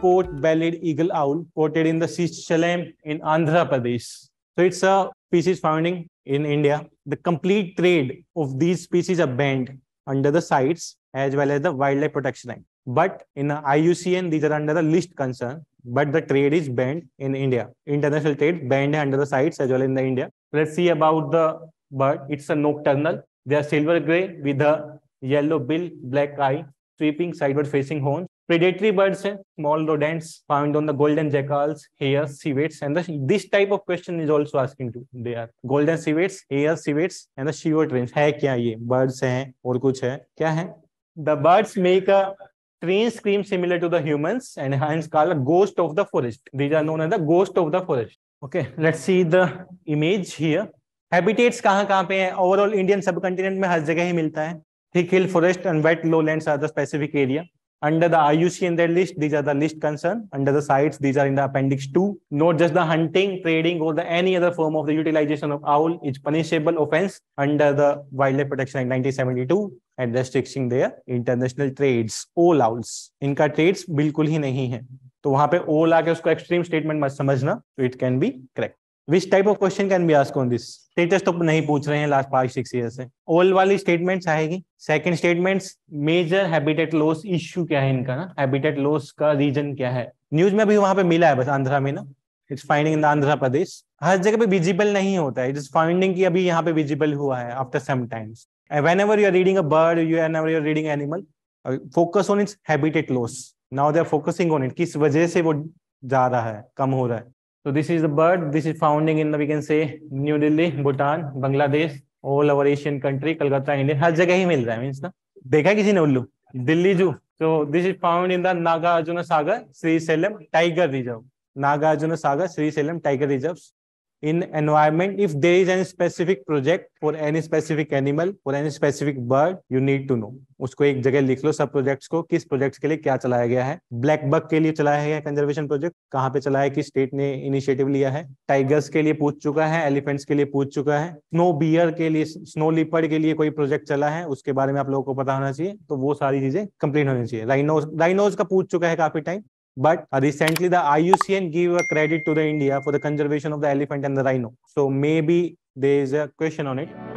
port belled eagle owl quoted in the Sischalam in Andhra Pradesh. So it's a species founding in India. The complete trade of these species are banned under the sites as well as the Wildlife Protection Act. But in the IUCN, these are under the least concern, but the trade is banned in India. International trade banned under the sites as well in the India. Let's see about the bird. It's a nocturnal. They are silver gray with a yellow bill, black eye, sweeping sideward facing horns. Predatory birds hai, small rodents found on the golden jackals, hares, civets, and the, this type of question is also asking to they are golden civets, hares, civets, and the shewer trains. है क्या ये birds हैं और कुछ है क्या है The birds make a train scream similar to the humans and hence called a ghost of the forest. These are known as the ghost of the forest. Okay, let's see the image here. Habitats कहाँ कहाँ पे हैं overall Indian सब continent में हर जगह ही मिलता है thick hill forest and wet low land are the specific area Under the IUC in their list, these are the list concern. Under the sites, these are in the appendix 2. Not just the hunting, trading, or the any other form of the utilization of owl is punishable offense under the Wildlife Protection Act 1972 and restricting their international trades. All owls. इनका trades बिल्कुल ही नहीं है तो वहां पे ओल आके उसको extreme statement मत समझना तो it can be correct which type of question can be ask on this status तो नहीं पूछ रहे हैं लास्ट फाइव सिक्स ईयर से ओल्ड वाली स्टेटमेंट्स आएगी second statements major habitat loss issue क्या है इनका ना हैबिटेट लॉस का रीजन क्या है न्यूज में अभी वहां पे मिला है बस आंध्रा में ना it's finding in Andhra Pradesh हर जगह पे विजिबल नहीं होता है इट्स फाइंडिंग की अभी यहाँ पे विजिबल हुआ है after some times whenever you are reading a bird you and ever your reading animal focus on its habitat loss now they are focusing on it किस वजह से वो जा रहा है कम हो रहा है So this is the bird. This is founding in the, we can say New Delhi, Bhutan, Bangladesh, all our Asian country, Calcutta, India. har हर जगह ही मिल means na dekha kisi ne ullu delhi zoo so this is found in the nagarjuna sagar sri selam tiger reserve nagarjuna sagar sri selam tiger reserve in environment if there is any specific project for any specific animal for any specific bird you need to know उसको एक जगह लिख लो सब projects को किस projects के लिए क्या चलाया गया है ब्लैक बक के लिए चलाया गया कंजर्वेशन प्रोजेक्ट कहाँ पे चलाया कि किस स्टेट ने इनिशिएटिव लिया है टाइगर्स के लिए पूछ चुका है एलिफेंट्स के लिए पूछ चुका है स्नो बियर के लिए स्नो लिपर के लिए कोई प्रोजेक्ट चला है उसके बारे में आप लोगों को पता होना चाहिए तो वो सारी चीजें कंप्लीट होनी चाहिए राइनोज राइनोज का पूछ चुका है काफी time But uh, recently, the IUCN gave a credit to the India for the conservation of the elephant and the rhino. So maybe there is a question on it.